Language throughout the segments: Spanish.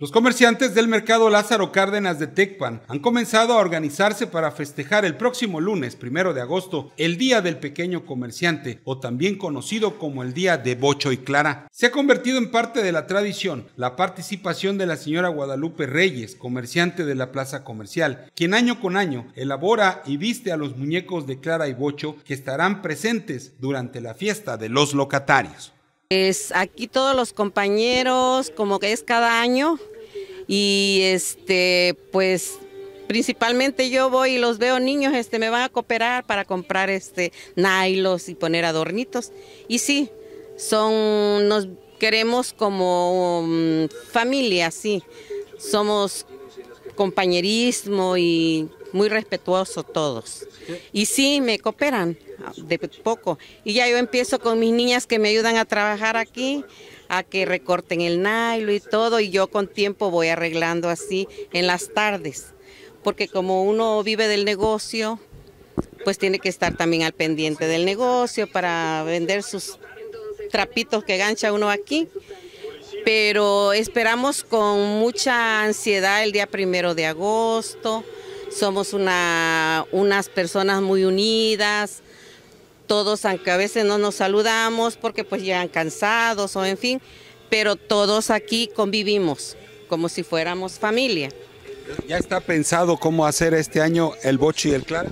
Los comerciantes del mercado Lázaro Cárdenas de Tecpan han comenzado a organizarse para festejar el próximo lunes, primero de agosto, el Día del Pequeño Comerciante, o también conocido como el Día de Bocho y Clara. Se ha convertido en parte de la tradición la participación de la señora Guadalupe Reyes, comerciante de la Plaza Comercial, quien año con año elabora y viste a los muñecos de Clara y Bocho que estarán presentes durante la fiesta de los locatarios. Es aquí todos los compañeros, como que es cada año, y este, pues principalmente yo voy y los veo niños, este, me van a cooperar para comprar este nailos y poner adornitos. Y sí, son, nos queremos como um, familia, sí. Somos compañerismo y muy respetuoso todos. Y sí, me cooperan de poco. Y ya yo empiezo con mis niñas que me ayudan a trabajar aquí, a que recorten el nylon y todo, y yo con tiempo voy arreglando así en las tardes, porque como uno vive del negocio, pues tiene que estar también al pendiente del negocio para vender sus trapitos que gancha uno aquí. Pero esperamos con mucha ansiedad el día primero de agosto. Somos una, unas personas muy unidas, todos, aunque a veces no nos saludamos porque pues llegan cansados o en fin, pero todos aquí convivimos como si fuéramos familia. ¿Ya está pensado cómo hacer este año el bochi y el clara?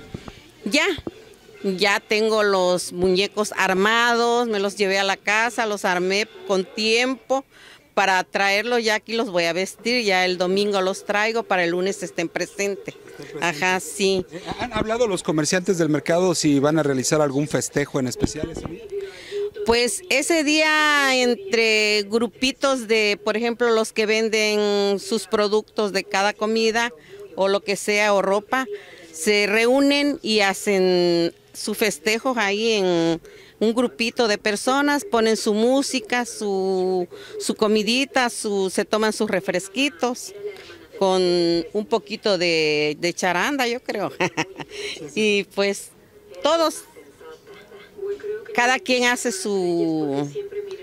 Ya, ya tengo los muñecos armados, me los llevé a la casa, los armé con tiempo para traerlos ya aquí los voy a vestir, ya el domingo los traigo para el lunes estén presentes. Ajá, sí. ¿Han hablado los comerciantes del mercado si van a realizar algún festejo en especial ese día? Pues ese día entre grupitos de, por ejemplo, los que venden sus productos de cada comida o lo que sea o ropa, se reúnen y hacen su festejo ahí en un grupito de personas, ponen su música, su, su comidita, su, se toman sus refresquitos con un poquito de, charanda, yo creo. y pues todos, cada quien hace su,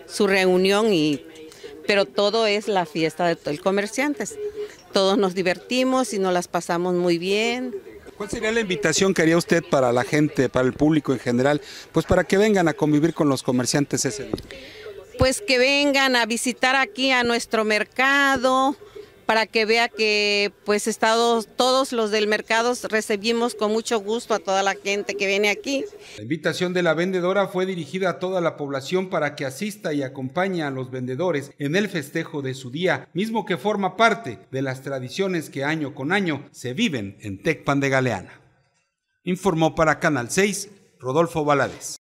su reunión, y, pero todo es la fiesta del comerciantes. Todos nos divertimos y nos las pasamos muy bien. ¿Cuál sería la invitación que haría usted para la gente, para el público en general, pues para que vengan a convivir con los comerciantes ese día? Pues que vengan a visitar aquí a nuestro mercado, para que vea que pues todos los del mercado recibimos con mucho gusto a toda la gente que viene aquí. La invitación de la vendedora fue dirigida a toda la población para que asista y acompañe a los vendedores en el festejo de su día, mismo que forma parte de las tradiciones que año con año se viven en Tecpan de Galeana. Informó para Canal 6 Rodolfo Valadez.